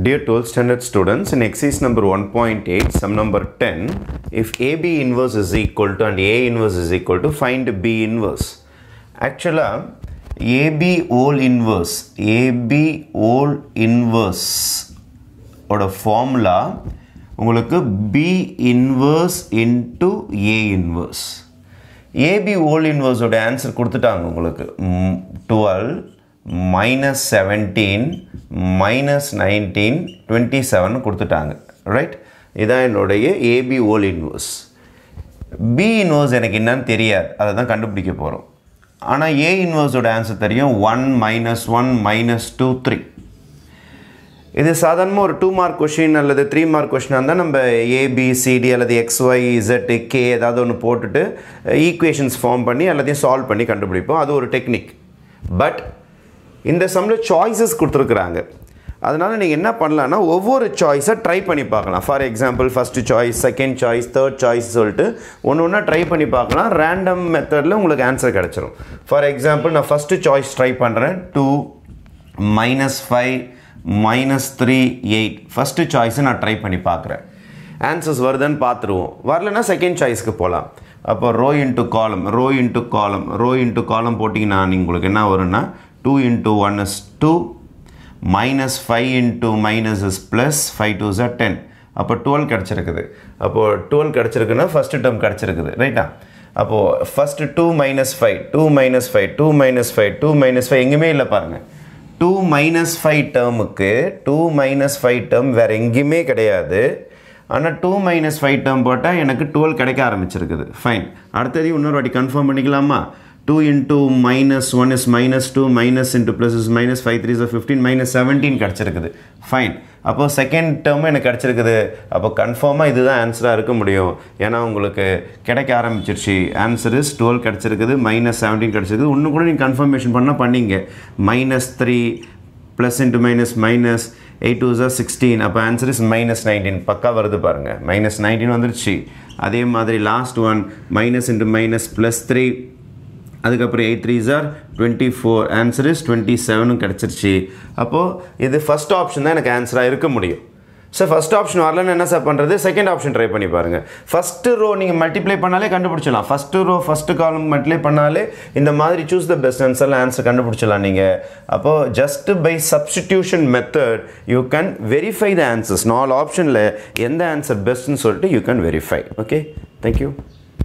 Dear 12th standard students, in exercise number 1.8, sum number 10, if AB inverse is equal to and A inverse is equal to, find B inverse. Actually, AB whole inverse, AB whole inverse or a formula, B inverse into A inverse. AB whole inverse or answer 12, minus seventeen minus nineteen twenty seven கொடுத்துட்டாங்க right இதான் என்னுடைய AB whole inverse B inverse எனக்கு என்னன்னு தெரியாது அதை தான் கண்டுபிடிக்க போகிறோம் ஆனால் ஏ இன்வர்ஸோட ஆன்சர் தெரியும் one minus one minus two three இது சாதாரணமாக ஒரு டூ மார்க் கொஷின் அல்லது த்ரீ மார்க் கொஷினாக இருந்தால் நம்ம ஏபிசிடி அல்லது எக்ஸ்ஒய் இசட் கே ஏதாவது ஒன்று போட்டுட்டு ஈக்குவேஷன்ஸ் ஃபார்ம் பண்ணி எல்லாத்தையும் சால்வ் பண்ணி கண்டுபிடிப்போம் அது ஒரு டெக்னிக் பட் இந்த சம்மில் சாய்ஸஸ் கொடுத்துருக்குறாங்க அதனால் நீங்கள் என்ன பண்ணலான்னா ஒவ்வொரு சாய்ஸை ட்ரை பண்ணி பார்க்கலாம் for example first choice second choice third choice சொல்லிட்டு ஒன்று ஒன்றா ட்ரை பண்ணி பார்க்கலாம் ரேண்டம் மெத்தடில் உங்களுக்கு ஆன்சர் கிடச்சிரும் ஃபார் எக்ஸாம்பிள் நான் ஃபஸ்ட்டு சாய்ஸ் ட்ரை பண்ணுறேன் two minus five minus three eight first சாய்ஸை நான் ட்ரை பண்ணி பார்க்குறேன் ஆன்சர்ஸ் வருதுன்னு பார்த்துருவோம் வரலன்னா செகண்ட் சாய்ஸ்க்கு போகலாம் அப்போ row into column row into column row into column போட்டிங்கன்னா உங்களுக்கு என்ன வரும்னா 2 into 1 is 2 minus 5 into minus is plus 5 to is 10 அப்போ 12 கிடச்சிருக்குது அப்போது டுவெல் கிடச்சிருக்குன்னா first டேர்ம் கடிச்சிருக்குது ரைட்டா அப்போது first two minus five two minus five two minus five two minus five எங்கேயுமே இல்லை பாருங்கள் டூ மைனஸ் ஃபைவ் டேர்முக்கு டூ மைனஸ் ஃபைவ் டேர்ம் வேறு எங்கேயுமே கிடையாது ஆனால் டூ மைனஸ் ஃபைவ் term போட்டால் எனக்கு டுவெல் கிடைக்க ஆரம்பிச்சிருக்குது ஃபைன் அடுத்தது இன்னொரு வாட்டி கன்ஃபார்ம் பண்ணிக்கலாமா 2 into minus 1 is minus 2, minus into plus is minus 5, 3 is 15, minus 17 கட்சிருக்குது. ஃபைன் அப்போ செகண்ட் term எனக்கு கிடச்சிருக்குது அப்போ கன்ஃபார்மாக இதுதான் ஆன்சராக இருக்க முடியும் ஏன்னா உங்களுக்கு கிடைக்க ஆரம்பிச்சிருச்சு ஆன்சர் இஸ் 12 கிடச்சிருக்குது மைனஸ் செவன்டீன் கிடச்சிருக்குது ஒன்று கூட நீங்கள் கன்ஃபர்மேஷன் பண்ணீங்க பண்ணிங்க minus three plus into minus minus eight two sixteen அப்போ ஆன்சர் இஸ் மைனஸ் நைன்டீன் பக்கா வருது பாருங்கள் மைனஸ் நைன்டீன் வந்துருச்சு அதே மாதிரி last one minus into minus plus three அதுக்கப்புறம் eight three sir twenty four answer is twenty செவனும் கிடச்சிருச்சு அப்போது இது ஃபஸ்ட் ஆப்ஷன் தான் எனக்கு ஆன்சராக இருக்க முடியும் சார் ஃபஸ்ட் ஆப்ஷன் வரலன்னு என்ன சார் பண்ணுறது செகண்ட் ஆப்ஷன் ட்ரை பண்ணி பாருங்கள் ஃபஸ்ட்டு ரோ நீங்கள் மல்டிப்ளை பண்ணாலே கண்டுபிடிச்சிடலாம் first row first column multiply பண்ணாலே இந்த மாதிரி சூஸ் த பெஸ்ட் ஆன்சரில் ஆன்சர் கண்டுபிடிச்சிடலாம் நீங்கள் அப்போது just by substitution method you can verify the answers நாலு ஆப்ஷனில் எந்த ஆன்சர் பெஸ்ட்னு சொல்லிட்டு you can verify okay thank you